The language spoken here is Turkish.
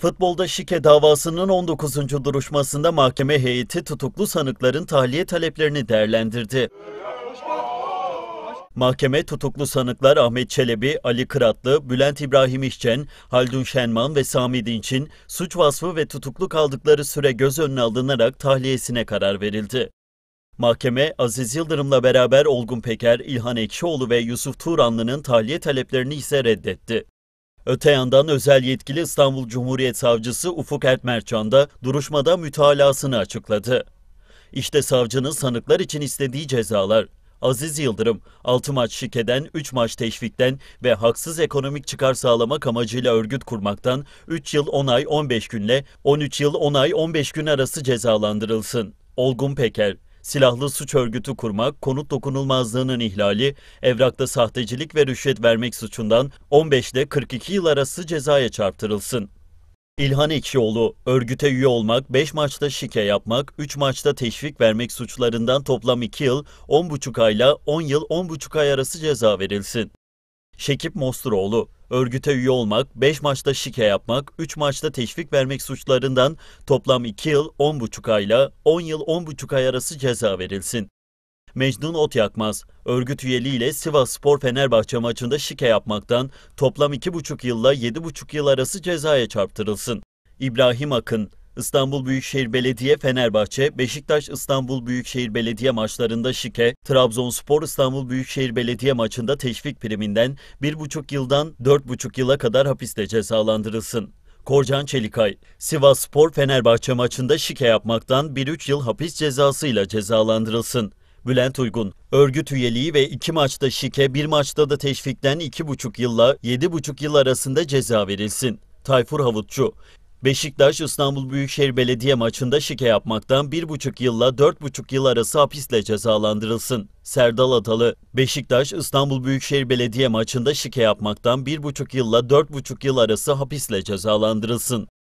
Futbolda şike davasının 19. duruşmasında mahkeme heyeti tutuklu sanıkların tahliye taleplerini değerlendirdi. Mahkeme tutuklu sanıklar Ahmet Çelebi, Ali Kıratlı, Bülent İbrahim İşçen, Haldun Şenman ve Sami Dinç'in suç vasfı ve tutuklu kaldıkları süre göz önüne alınarak tahliyesine karar verildi. Mahkeme, Aziz Yıldırım'la beraber Olgun Peker, İlhan Ekşioğlu ve Yusuf Turanlı'nın tahliye taleplerini ise reddetti. Öte yandan özel yetkili İstanbul Cumhuriyet Savcısı Ufuk Ertmerçan da duruşmada mütalasını açıkladı. İşte savcının sanıklar için istediği cezalar. Aziz Yıldırım 6 maç şikeden, 3 maç teşvikten ve haksız ekonomik çıkar sağlamak amacıyla örgüt kurmaktan 3 yıl 10 ay 15 günle 13 yıl 10 ay 15 gün arası cezalandırılsın. Olgun Peker silahlı suç örgütü kurmak, konut dokunulmazlığının ihlali, evrakta sahtecilik ve rüşvet vermek suçundan 15 ile 42 yıl arası cezaya çarptırılsın. İlhan Ekşioğlu, örgüte üye olmak, 5 maçta şike yapmak, 3 maçta teşvik vermek suçlarından toplam 2 yıl, 10,5 ayla 10 yıl 10,5 ay arası ceza verilsin. Şekip Mosturoğlu, örgüte üye olmak, 5 maçta şike yapmak, 3 maçta teşvik vermek suçlarından toplam 2 yıl 10,5 ayla 10 yıl 10,5 ay arası ceza verilsin. Mecnun Ot Yakmaz, örgüt üyeliğiyle Sivas Spor Fenerbahçe maçında şike yapmaktan toplam 2,5 yılla 7,5 yıl arası cezaya çarptırılsın. İbrahim Akın, İstanbul Büyükşehir Belediye Fenerbahçe, Beşiktaş İstanbul Büyükşehir Belediye maçlarında şike, Trabzonspor İstanbul Büyükşehir Belediye maçında teşvik priminden 1,5 yıldan 4,5 yıla kadar hapiste cezalandırılsın. Korcan Çelikay, Sivas Spor Fenerbahçe maçında şike yapmaktan 1-3 yıl hapis cezasıyla cezalandırılsın. Bülent Uygun, örgüt üyeliği ve iki maçta şike, bir maçta da teşvikten 2,5 yılla 7,5 yıl arasında ceza verilsin. Tayfur Havutçu, Beşiktaş İstanbul Büyükşehir Belediye maçında şike yapmaktan 1,5 yılla 4,5 yıl arası hapisle cezalandırılsın. Serdal Atalı, Beşiktaş İstanbul Büyükşehir Belediye maçında şike yapmaktan 1,5 yılla 4,5 yıl arası hapisle cezalandırılsın.